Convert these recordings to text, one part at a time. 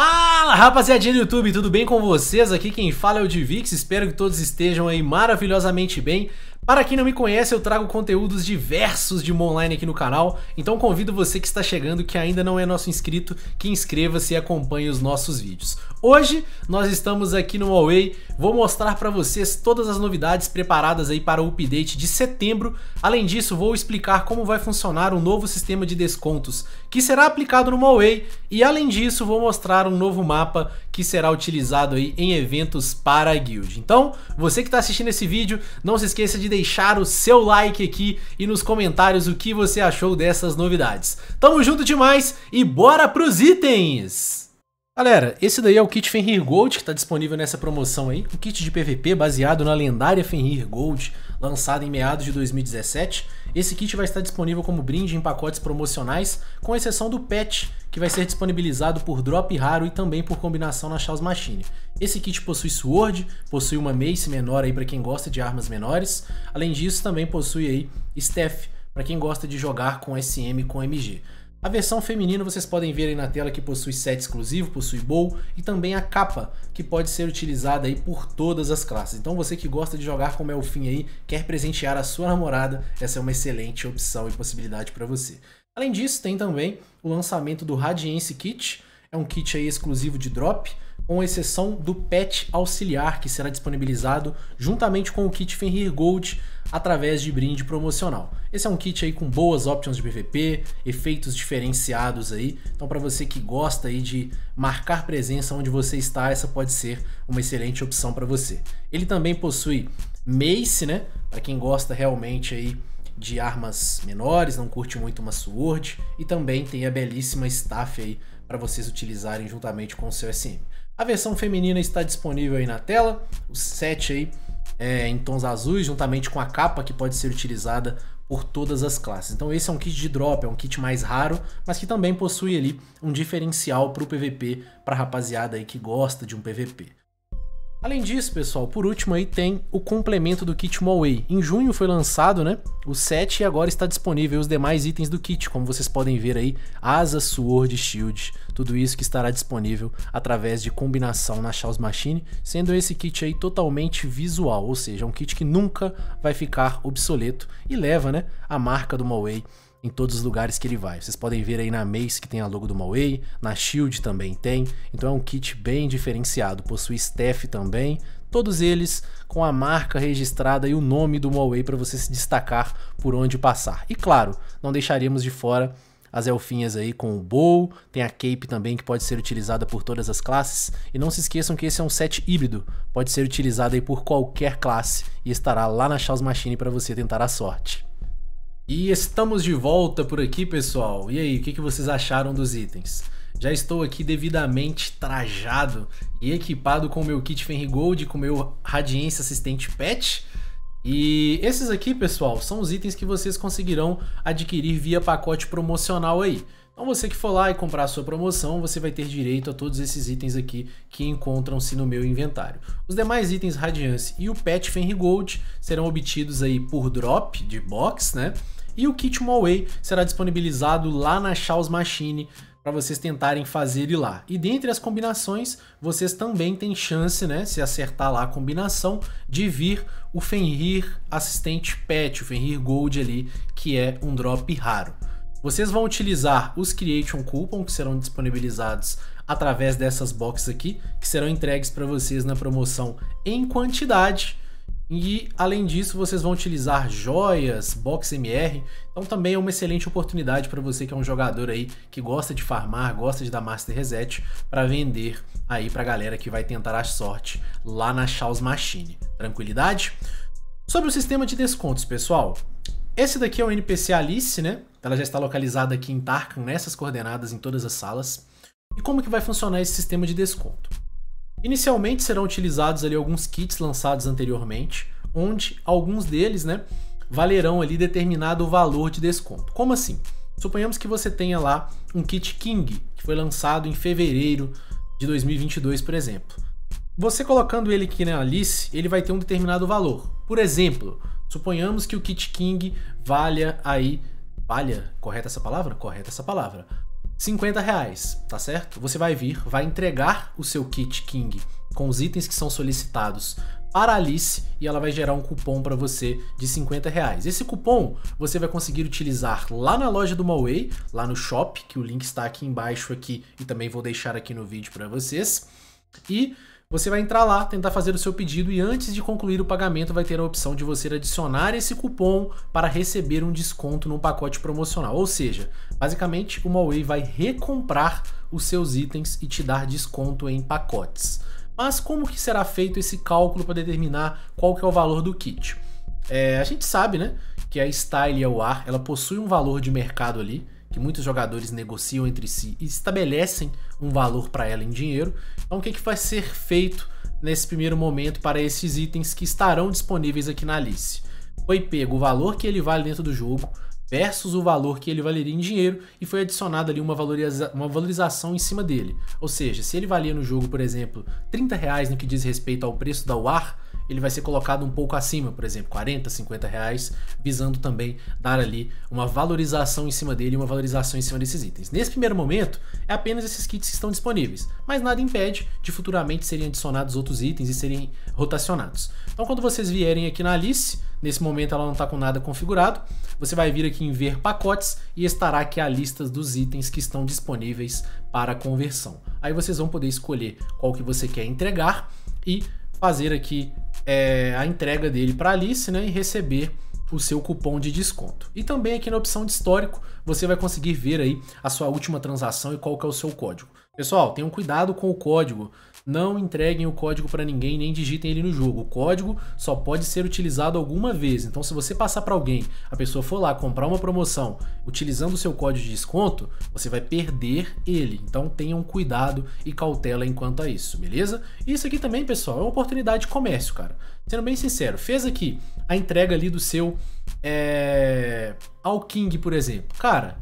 Fala rapaziadinha do YouTube, tudo bem com vocês? Aqui quem fala é o Divix, espero que todos estejam aí maravilhosamente bem. Para quem não me conhece, eu trago conteúdos diversos de online aqui no canal, então convido você que está chegando, que ainda não é nosso inscrito, que inscreva-se e acompanhe os nossos vídeos. Hoje nós estamos aqui no Huawei, vou mostrar para vocês todas as novidades preparadas aí para o update de setembro. Além disso, vou explicar como vai funcionar o novo sistema de descontos que será aplicado no Moway e além disso vou mostrar um novo mapa que será utilizado aí em eventos para a guild. Então, você que está assistindo esse vídeo, não se esqueça de deixar o seu like aqui e nos comentários o que você achou dessas novidades. Tamo junto demais e bora pros itens! Galera, esse daí é o kit Fenrir Gold que está disponível nessa promoção aí, um kit de PVP baseado na lendária Fenrir Gold, lançada em meados de 2017. Esse kit vai estar disponível como brinde em pacotes promocionais, com exceção do patch, que vai ser disponibilizado por drop raro e também por combinação na Chaos Machine. Esse kit possui sword, possui uma mace menor aí para quem gosta de armas menores. Além disso, também possui aí staff para quem gosta de jogar com SM e com MG. A versão feminina vocês podem ver aí na tela que possui set exclusivo, possui bowl e também a capa, que pode ser utilizada aí por todas as classes. Então você que gosta de jogar como Elfin aí, quer presentear a sua namorada, essa é uma excelente opção e possibilidade para você. Além disso, tem também o lançamento do Radiance Kit, é um kit aí exclusivo de drop, com exceção do patch auxiliar que será disponibilizado juntamente com o kit Fenrir Gold através de brinde promocional. Esse é um kit aí com boas options de PVP, efeitos diferenciados aí. Então para você que gosta aí de marcar presença onde você está, essa pode ser uma excelente opção para você. Ele também possui mace, né? Para quem gosta realmente aí de armas menores, não curte muito uma sword e também tem a belíssima staff aí para vocês utilizarem juntamente com o seu SM. A versão feminina está disponível aí na tela, o set aí é, em tons azuis, juntamente com a capa que pode ser utilizada por todas as classes. Então esse é um kit de drop, é um kit mais raro, mas que também possui ali um diferencial para o PVP, para rapaziada aí que gosta de um PVP. Além disso, pessoal, por último aí tem o complemento do kit Moway. Em junho foi lançado, né, o set e agora está disponível os demais itens do kit, como vocês podem ver aí, asa, sword, shield, tudo isso que estará disponível através de combinação na Chaos Machine, sendo esse kit aí totalmente visual, ou seja, um kit que nunca vai ficar obsoleto e leva, né, a marca do Moway em todos os lugares que ele vai. Vocês podem ver aí na Mace que tem a logo do Mauei, na Shield também tem. Então é um kit bem diferenciado, possui Steph também, todos eles com a marca registrada e o nome do Mauei para você se destacar por onde passar. E claro, não deixaríamos de fora as elfinhas aí com o bow, tem a cape também que pode ser utilizada por todas as classes, e não se esqueçam que esse é um set híbrido, pode ser utilizado aí por qualquer classe e estará lá na Chaos Machine para você tentar a sorte. E estamos de volta por aqui, pessoal. E aí, o que, que vocês acharam dos itens? Já estou aqui devidamente trajado e equipado com o meu kit Gold, com o meu Radiência Assistente Pet. E esses aqui, pessoal, são os itens que vocês conseguirão adquirir via pacote promocional aí. Então você que for lá e comprar a sua promoção, você vai ter direito a todos esses itens aqui que encontram-se no meu inventário. Os demais itens Radiance e o Pet Gold serão obtidos aí por drop de box, né? E o kit Moway será disponibilizado lá na Chaos Machine para vocês tentarem fazer ele lá. E dentre as combinações, vocês também têm chance, né, se acertar lá a combinação, de vir o Fenrir Assistente Pet, o Fenrir Gold ali, que é um drop raro. Vocês vão utilizar os Creation Coupon que serão disponibilizados através dessas boxes aqui, que serão entregues para vocês na promoção em quantidade e além disso, vocês vão utilizar joias, box MR, então também é uma excelente oportunidade para você que é um jogador aí que gosta de farmar, gosta de dar master reset para vender aí para a galera que vai tentar a sorte lá na Chaos Machine. Tranquilidade? Sobre o sistema de descontos, pessoal, esse daqui é o NPC Alice, né? Ela já está localizada aqui em Tarkan, nessas coordenadas em todas as salas. E como que vai funcionar esse sistema de desconto? Inicialmente serão utilizados ali alguns kits lançados anteriormente, onde alguns deles, né, valerão ali determinado valor de desconto. Como assim? Suponhamos que você tenha lá um kit King, que foi lançado em fevereiro de 2022, por exemplo. Você colocando ele aqui na Alice, ele vai ter um determinado valor. Por exemplo, suponhamos que o kit King valha aí valha, correta essa palavra? Correta essa palavra. 50 reais, tá certo? Você vai vir, vai entregar o seu kit King com os itens que são solicitados para Alice e ela vai gerar um cupom para você de 50 reais. Esse cupom você vai conseguir utilizar lá na loja do Mauei, lá no shop, que o link está aqui embaixo aqui e também vou deixar aqui no vídeo para vocês. E você vai entrar lá, tentar fazer o seu pedido e antes de concluir o pagamento vai ter a opção de você adicionar esse cupom para receber um desconto no pacote promocional. Ou seja, basicamente o Huawei vai recomprar os seus itens e te dar desconto em pacotes. Mas como que será feito esse cálculo para determinar qual que é o valor do kit? É, a gente sabe, né, que a Style AR, ela possui um valor de mercado ali, que muitos jogadores negociam entre si e estabelecem um valor para ela em dinheiro. Então, o que, que vai ser feito nesse primeiro momento para esses itens que estarão disponíveis aqui na Alice? Foi pego o valor que ele vale dentro do jogo versus o valor que ele valeria em dinheiro e foi adicionada ali uma, valoriza uma valorização em cima dele. Ou seja, se ele valia no jogo, por exemplo, 30 reais no que diz respeito ao preço da UAR, ele vai ser colocado um pouco acima, por exemplo, 40, 50 reais, visando também dar ali uma valorização em cima dele uma valorização em cima desses itens. Nesse primeiro momento, é apenas esses kits que estão disponíveis, mas nada impede de futuramente serem adicionados outros itens e serem rotacionados. Então quando vocês vierem aqui na Alice, nesse momento ela não está com nada configurado, você vai vir aqui em ver pacotes e estará aqui a lista dos itens que estão disponíveis para conversão. Aí vocês vão poder escolher qual que você quer entregar e fazer aqui é, a entrega dele para Alice né, e receber o seu cupom de desconto. E também aqui na opção de histórico, você vai conseguir ver aí a sua última transação e qual que é o seu código. Pessoal, tenham cuidado com o código. Não entreguem o código para ninguém nem digitem ele no jogo. O código só pode ser utilizado alguma vez. Então, se você passar para alguém, a pessoa for lá comprar uma promoção utilizando o seu código de desconto, você vai perder ele. Então, tenham cuidado e cautela enquanto a isso, beleza? Isso aqui também, pessoal, é uma oportunidade de comércio, cara. Sendo bem sincero, fez aqui a entrega ali do seu é... Alking, por exemplo. Cara,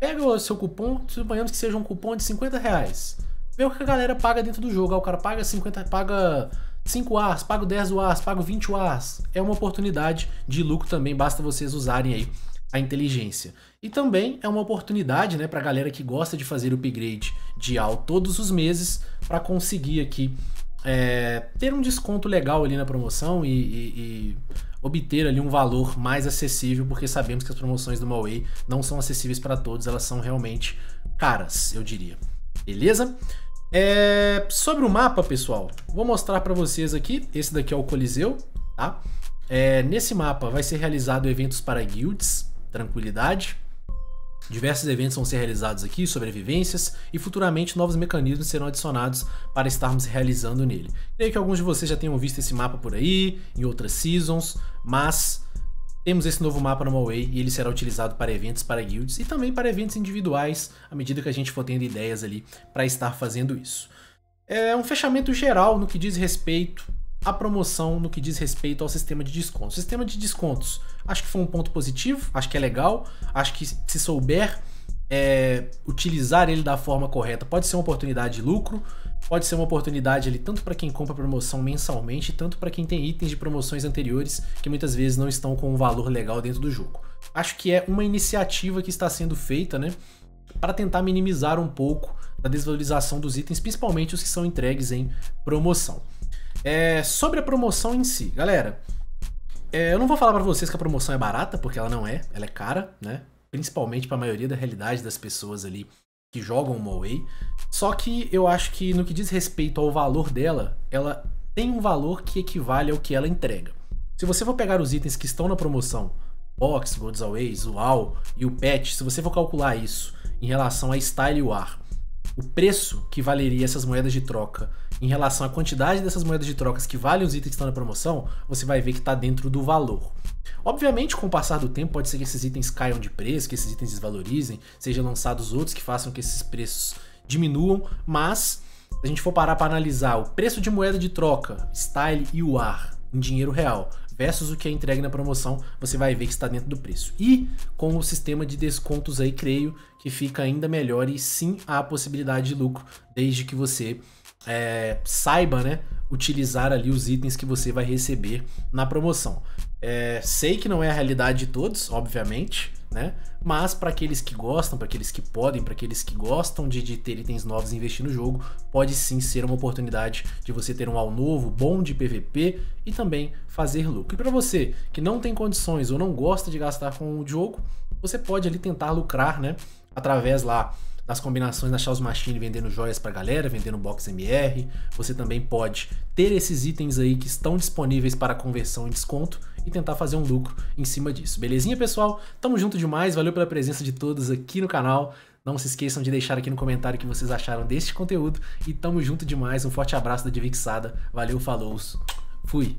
Pega o seu cupom, suponhamos que seja um cupom de 50 reais. Vê o que a galera paga dentro do jogo. Ah, o cara paga 50, paga 5 as paga 10 as paga 20 as É uma oportunidade de lucro também, basta vocês usarem aí a inteligência. E também é uma oportunidade, né, para galera que gosta de fazer o upgrade de AL todos os meses para conseguir aqui é, ter um desconto legal ali na promoção e, e, e obter ali um valor mais acessível, porque sabemos que as promoções do Huawei não são acessíveis para todos, elas são realmente caras, eu diria. Beleza? É... Sobre o mapa, pessoal, vou mostrar para vocês aqui. Esse daqui é o Coliseu, tá? É... Nesse mapa vai ser realizado eventos para guilds, tranquilidade. Diversos eventos vão ser realizados aqui, sobrevivências, e futuramente novos mecanismos serão adicionados para estarmos realizando nele. Creio que alguns de vocês já tenham visto esse mapa por aí, em outras seasons, mas temos esse novo mapa no Moway e ele será utilizado para eventos para guilds e também para eventos individuais, à medida que a gente for tendo ideias ali para estar fazendo isso. É um fechamento geral no que diz respeito a promoção no que diz respeito ao sistema de descontos. Sistema de descontos, acho que foi um ponto positivo, acho que é legal, acho que se souber é, utilizar ele da forma correta, pode ser uma oportunidade de lucro, pode ser uma oportunidade ali tanto para quem compra promoção mensalmente, tanto para quem tem itens de promoções anteriores que muitas vezes não estão com um valor legal dentro do jogo. Acho que é uma iniciativa que está sendo feita, né, para tentar minimizar um pouco a desvalorização dos itens, principalmente os que são entregues em promoção. É, sobre a promoção em si, galera. É, eu não vou falar para vocês que a promoção é barata, porque ela não é, ela é cara, né? Principalmente para a maioria da realidade das pessoas ali que jogam o Moway. Só que eu acho que no que diz respeito ao valor dela, ela tem um valor que equivale ao que ela entrega. Se você for pegar os itens que estão na promoção, Box, Roads Always, o AL e o Patch, se você for calcular isso em relação a Style e Ar, o preço que valeria essas moedas de troca em relação à quantidade dessas moedas de trocas que valem os itens que estão na promoção, você vai ver que está dentro do valor. Obviamente, com o passar do tempo, pode ser que esses itens caiam de preço, que esses itens desvalorizem, sejam lançados outros que façam que esses preços diminuam, mas se a gente for parar para analisar o preço de moeda de troca, style e o ar em dinheiro real versus o que é entregue na promoção, você vai ver que está dentro do preço. E com o sistema de descontos aí, creio que fica ainda melhor e sim há a possibilidade de lucro, desde que você é, saiba, né, utilizar ali os itens que você vai receber na promoção. É, sei que não é a realidade de todos, obviamente, né? Mas para aqueles que gostam, para aqueles que podem, para aqueles que gostam de, de, ter itens novos e investir no jogo, pode sim ser uma oportunidade de você ter um ao novo, bom de PVP e também fazer lucro. E para você que não tem condições ou não gosta de gastar com o jogo, você pode ali tentar lucrar, né? Através lá nas combinações na Charles Machine vendendo joias pra galera, vendendo box MR. Você também pode ter esses itens aí que estão disponíveis para conversão e desconto e tentar fazer um lucro em cima disso. Belezinha, pessoal? Tamo junto demais, valeu pela presença de todos aqui no canal. Não se esqueçam de deixar aqui no comentário o que vocês acharam deste conteúdo e tamo junto demais. Um forte abraço da Divixada. Valeu, falou. Fui.